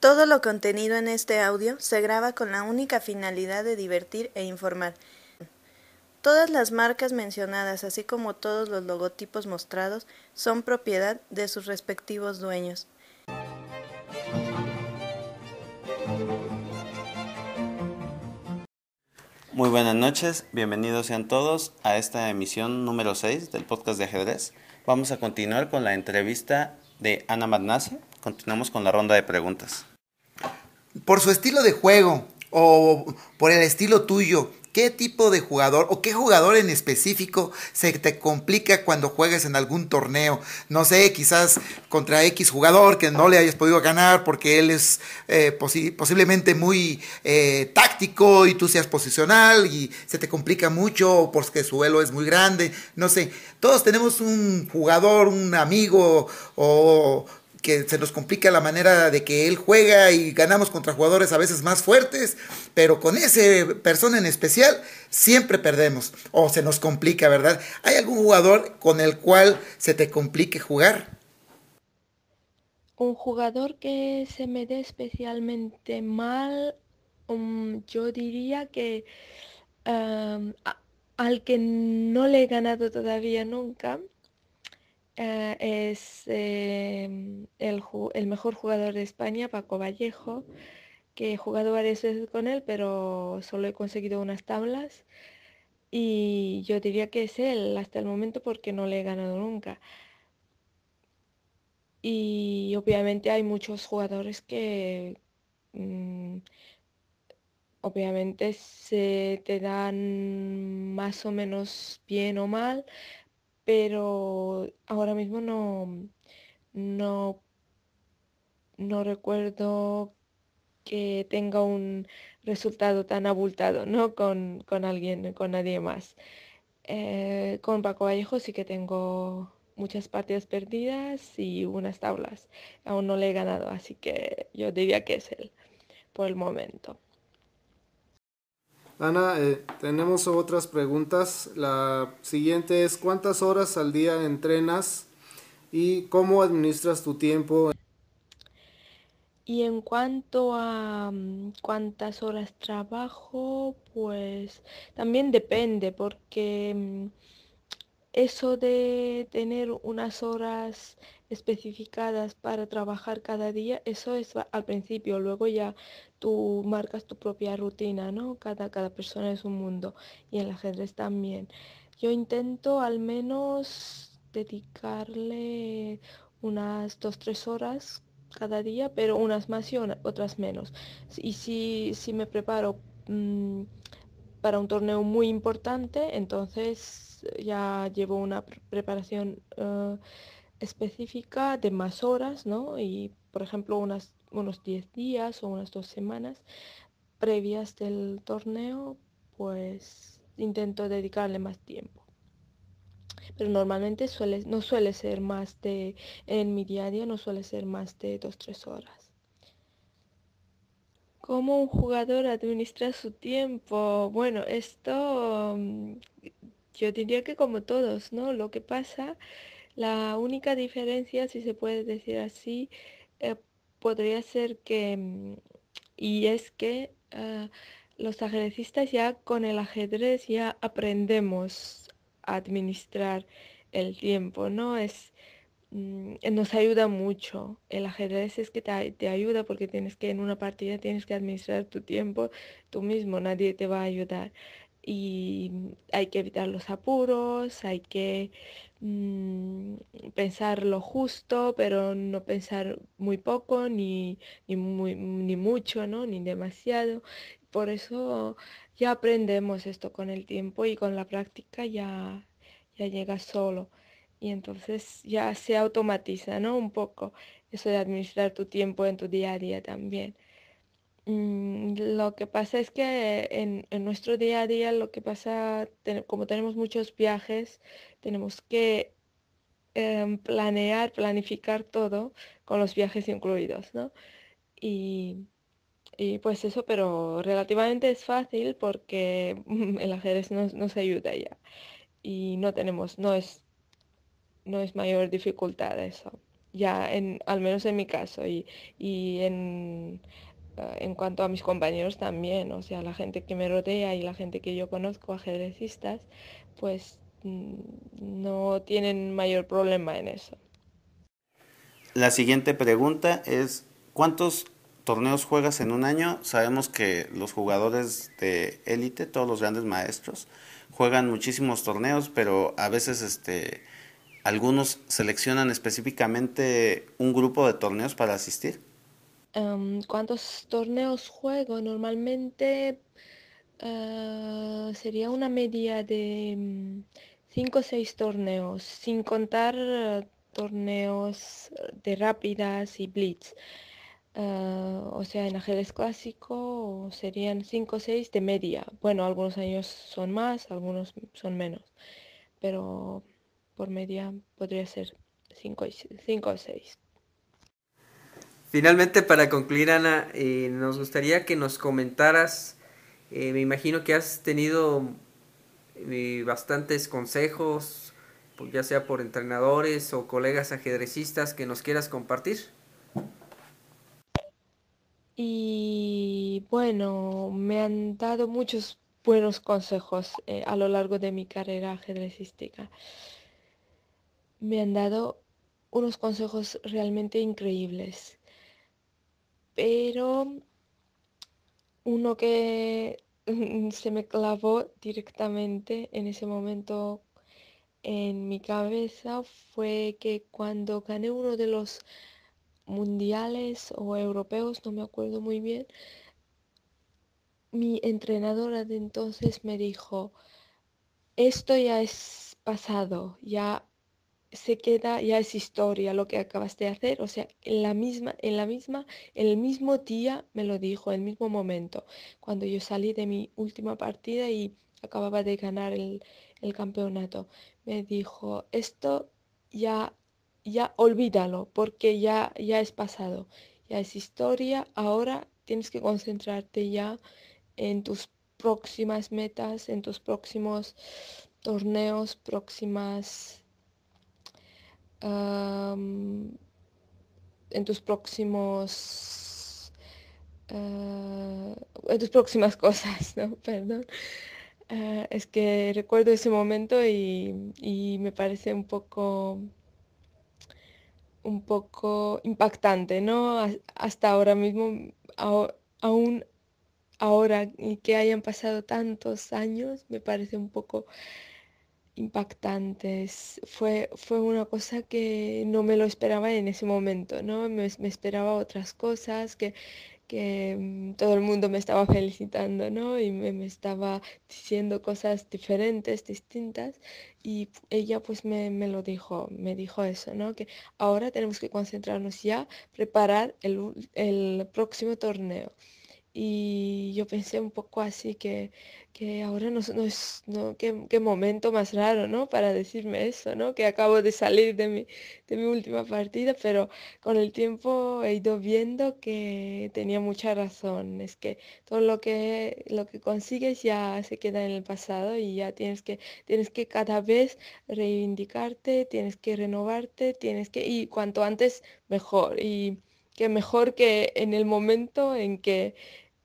Todo lo contenido en este audio se graba con la única finalidad de divertir e informar. Todas las marcas mencionadas, así como todos los logotipos mostrados, son propiedad de sus respectivos dueños. Muy buenas noches, bienvenidos sean todos a esta emisión número 6 del podcast de ajedrez. Vamos a continuar con la entrevista de Ana Magnase. Continuamos con la ronda de preguntas por su estilo de juego o por el estilo tuyo, ¿qué tipo de jugador o qué jugador en específico se te complica cuando juegas en algún torneo? No sé, quizás contra X jugador que no le hayas podido ganar porque él es eh, posiblemente muy eh, táctico y tú seas posicional y se te complica mucho porque su vuelo es muy grande. No sé, todos tenemos un jugador, un amigo o que se nos complica la manera de que él juega y ganamos contra jugadores a veces más fuertes, pero con ese persona en especial siempre perdemos o se nos complica, ¿verdad? ¿Hay algún jugador con el cual se te complique jugar? Un jugador que se me dé especialmente mal, um, yo diría que um, al que no le he ganado todavía nunca, Ah, es em, el, mejor jugador de España, Paco Vallejo, que he jugado varias veces con él, pero solo he conseguido unas tablas. Y yo diría que es él hasta el momento porque no le he ganado nunca. Y obviamente hay muchos jugadores que mm, obviamente se te dan más o menos bien o mal, pero ahora mismo no, recuerdo que tenga un resultado tan abultado, Con, alguien, con nadie más. Eh, con Paco Vallejo sí que tengo muchas partidas perdidas y unas tablas. Aún no le he ganado, así que yo diría que es él por el momento. Ana, eh, tenemos otras preguntas. La siguiente es, ¿cuántas horas al día entrenas y cómo administras tu tiempo? Y en cuanto a mm, cuántas horas trabajo, pues también depende, porque mm, eso de tener unas horas especificadas para trabajar cada día, eso es al principio, luego ya tú marcas tu propia rutina, ¿no? Cada, cada persona es un mundo y en el ajedrez también. Yo intento al menos dedicarle unas dos, tres horas cada día, pero unas más y otras menos. Y si, si me preparo mm, para un torneo muy importante, entonces ya llevo una preparación eh, específica de más horas, ¿no? Y por ejemplo, unas, unos 10 días o unas dos semanas previas del torneo, pues intento dedicarle más tiempo. Pero normalmente suele, no suele ser más de, en mi día a día no suele ser más de 2 tres horas. ¿Cómo un jugador administra su tiempo? Bueno, esto mm, yo diría que como todos, ¿no? Lo que pasa la única diferencia, si se puede decir así, eh, podría ser que, mm, y es que ah, los ajedrecistas ya con el ajedrez ya aprendemos a administrar el tiempo, ¿no? Es, mm, nos ayuda mucho. El ajedrez es que te, ayuda porque tienes que en una partida tienes que administrar tu tiempo tú mismo, nadie te va a ayudar. Y hay que evitar los apuros, hay que... Mm, pensar lo justo, pero no pensar muy poco, ni, ni, mucho, ¿no? ni demasiado. Por eso ya aprendemos esto con el tiempo y con la práctica ya, ya llega solo. Y entonces ya se automatiza, ¿no? Un poco eso de administrar tu tiempo en tu día a día también. Mm, lo que pasa es que en, nuestro día a día, lo que pasa, como tenemos muchos viajes, tenemos que Em, planear, planificar todo con los viajes incluidos, ¿no? Y, y pues eso, pero relativamente es fácil porque el ajedrez nos, nos ayuda ya. Y no tenemos, no es, no es mayor dificultad eso. Ya en, al menos en mi caso y, y en, ah, en cuanto a mis compañeros también, o sea, la gente que me rodea y la gente que yo conozco, ajedrecistas, pues Mm, no tienen mayor problema en eso. La siguiente pregunta es, ¿cuántos torneos juegas en un año? Sabemos que los jugadores de élite, todos los grandes maestros, juegan muchísimos torneos, pero a veces este, algunos seleccionan específicamente un grupo de torneos para asistir. Em, ¿Cuántos torneos juego? Normalmente eh, sería una media de mm, Cinco o seis torneos, sin contar eh, torneos eh, de rápidas y blitz. Ah, o sea, en ajedrez clásico serían cinco o seis de media. Bueno, algunos años son más, algunos son menos, pero por media podría ser 5 o 6. Finalmente, para concluir, Ana, eh, nos gustaría que nos comentaras, me imagino que has tenido y bastantes consejos, pues, ya sea por entrenadores o colegas ajedrecistas que nos quieras compartir. Y bueno, me han dado muchos buenos consejos eh, a lo largo de mi carrera ajedrecística. Me han dado unos consejos realmente increíbles. Pero uno que se me clavó directamente en ese momento en mi cabeza fue que cuando gané uno de los mundiales o europeos, no me acuerdo muy bien, mi entrenadora de entonces me dijo, esto ya es pasado, ya se queda, ya es historia lo que acabaste de hacer, o sea, en la misma, en la misma, el mismo día me lo dijo, en el mismo momento, cuando yo salí de mi última partida y acababa de ganar el, el campeonato, me dijo, esto ya, ya olvídalo, porque ya, ya es pasado, ya es historia, ahora tienes que concentrarte ya en tus próximas metas, en tus próximos torneos, próximas en tus próximos eh, en tus próximas cosas, ¿no? Perdón. Eh, es que recuerdo ese momento y, y, me parece un poco un poco impactante, ¿no? Hasta ahora mismo, aún ahora y que hayan pasado tantos años, me parece un poco impactantes. Fue, fue una cosa que no me lo esperaba en ese momento, ¿no? Me, esperaba otras cosas, que, que mm, todo el mundo me estaba felicitando, ¿no? Y me, estaba diciendo cosas diferentes, distintas. Y ella pues me, lo dijo, me dijo eso, ¿no? Que ahora tenemos que concentrarnos ya, preparar el, el próximo torneo. Y yo pensé un poco así que, que ahora no, es, no, qué, momento más raro, ¿no? Para decirme eso, ¿no? Que acabo de salir de mi, de mi última partida, pero con el tiempo he ido viendo que tenía mucha razón. Es que todo lo que, lo que consigues ya se queda en el pasado y ya tienes que, tienes que cada vez reivindicarte, tienes que renovarte, tienes que, y cuanto antes mejor. Y, que mejor que en el momento en que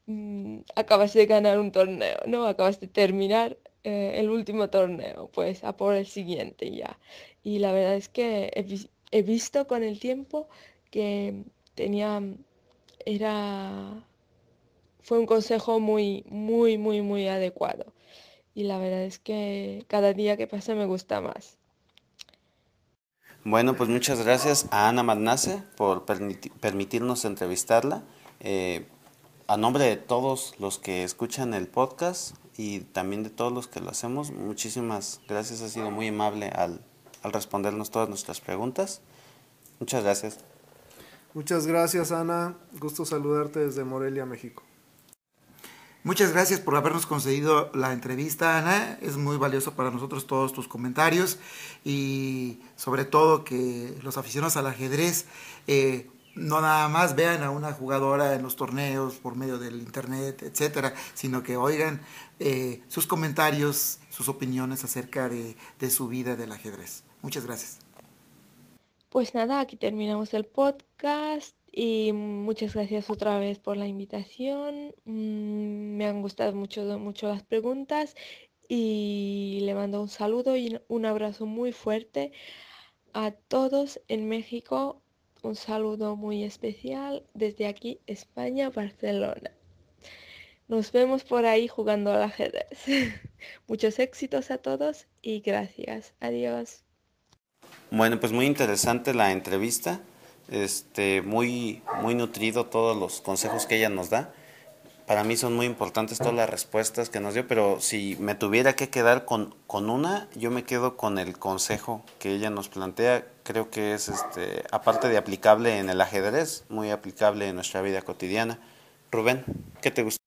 mm, acabas de ganar un torneo, ¿no? Acabas de terminar eh, el último torneo, pues a por el siguiente ya. Y la verdad es que he, he visto con el tiempo que tenía, era, fue un consejo muy, muy, muy, muy adecuado. Y la verdad es que cada día que pasa me gusta más. Bueno, pues muchas gracias a Ana Magnace por permitirnos entrevistarla. Eh, a nombre de todos los que escuchan el podcast y también de todos los que lo hacemos, muchísimas gracias. Ha sido muy amable al, al respondernos todas nuestras preguntas. Muchas gracias. Muchas gracias, Ana. Gusto saludarte desde Morelia, México. Muchas gracias por habernos concedido la entrevista, Ana. Es muy valioso para nosotros todos tus comentarios y sobre todo que los aficionados al ajedrez eh, no nada más vean a una jugadora en los torneos por medio del internet, etcétera, sino que oigan eh, sus comentarios, sus opiniones acerca de su vida del ajedrez. Muchas gracias. Pues nada, aquí terminamos el podcast. Y muchas gracias otra vez por la invitación. Mm, me han gustado mucho, mucho las preguntas y le mando un saludo y un abrazo muy fuerte a todos en México. Un saludo muy especial desde aquí, España, Barcelona. Nos vemos por ahí jugando al ajedrez. Muchos éxitos a todos y gracias. Adiós. Bueno, pues muy interesante la entrevista este, muy, muy nutrido todos los consejos que ella nos da. Para mí son muy importantes todas las respuestas que nos dio, pero si me tuviera que quedar con, con una, yo me quedo con el consejo que ella nos plantea. Creo que es, este, aparte de aplicable en el ajedrez, muy aplicable en nuestra vida cotidiana. Rubén, ¿qué te gusta?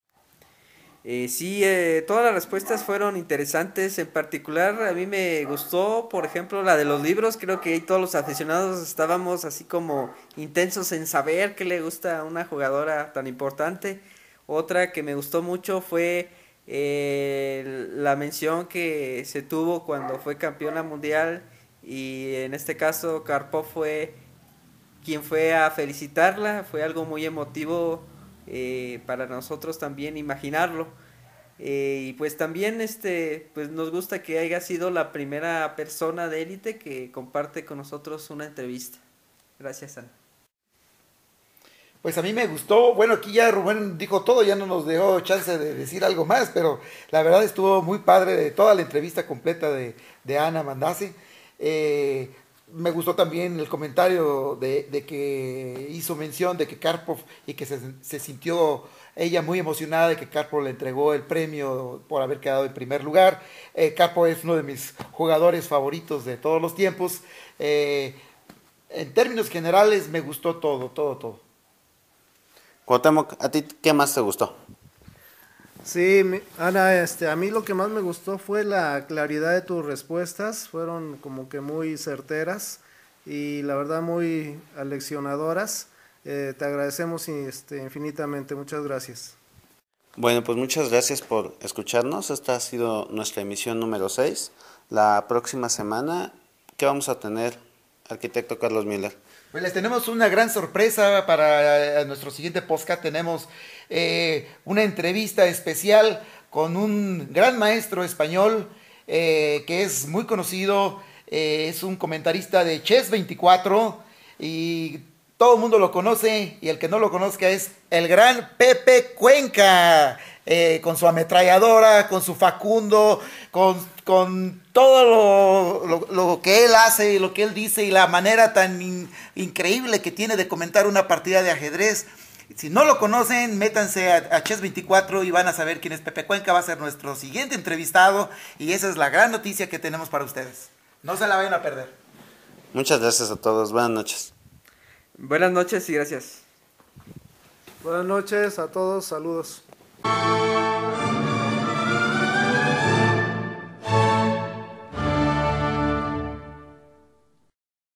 Eh, sí, eh, todas las respuestas fueron interesantes. En particular, a mí me gustó, por ejemplo, la de los libros. Creo que ahí todos los aficionados estábamos así como intensos en saber qué le gusta a una jugadora tan importante. Otra que me gustó mucho fue eh, la mención que se tuvo cuando fue campeona mundial y en este caso Carpo fue quien fue a felicitarla. Fue algo muy emotivo eh, para nosotros también imaginarlo. Eh, y pues también este, pues nos gusta que haya sido la primera persona de élite que comparte con nosotros una entrevista. Gracias, Ana. Pues a mí me gustó. Bueno, aquí ya Rubén dijo todo, ya no nos dejó chance de decir algo más, pero la verdad estuvo muy padre de toda la entrevista completa de, Ana Mandase. Eh, me gustó también el comentario de, que hizo mención de que Karpov y que se, sintió ella muy emocionada de que Karpov le entregó el premio por haber quedado en primer lugar. Eh, es uno de mis jugadores favoritos de todos los tiempos. Eh, en términos generales me gustó todo, todo, todo. Cuauhtémoc, ¿a ti qué más te gustó? Sí, Ana, este, a mí lo que más me gustó fue la claridad de tus respuestas, fueron como que muy certeras y la verdad muy aleccionadoras. Eh, te agradecemos este, infinitamente, muchas gracias. Bueno, pues muchas gracias por escucharnos. Esta ha sido nuestra emisión número 6. La próxima semana, ¿qué vamos a tener, arquitecto Carlos Miller? Pues les tenemos una gran sorpresa para eh, nuestro siguiente podcast. Tenemos eh, una entrevista especial con un gran maestro español eh, que es muy conocido, es un comentarista de Chess 24 y todo el mundo lo conoce y el que no lo conozca es el gran Pepe Cuenca, con su ametralladora, con su Facundo, con con todo lo, que él hace y lo que él dice y la manera tan increíble que tiene de comentar una partida de ajedrez. Si no lo conocen, métanse a, Chess24 y van a saber quién es Pepe Cuenca. Va a ser nuestro siguiente entrevistado y esa es la gran noticia que tenemos para ustedes. No se la vayan a perder. Muchas gracias a todos. Buenas noches. Buenas noches y gracias. Buenas noches a todos. Saludos.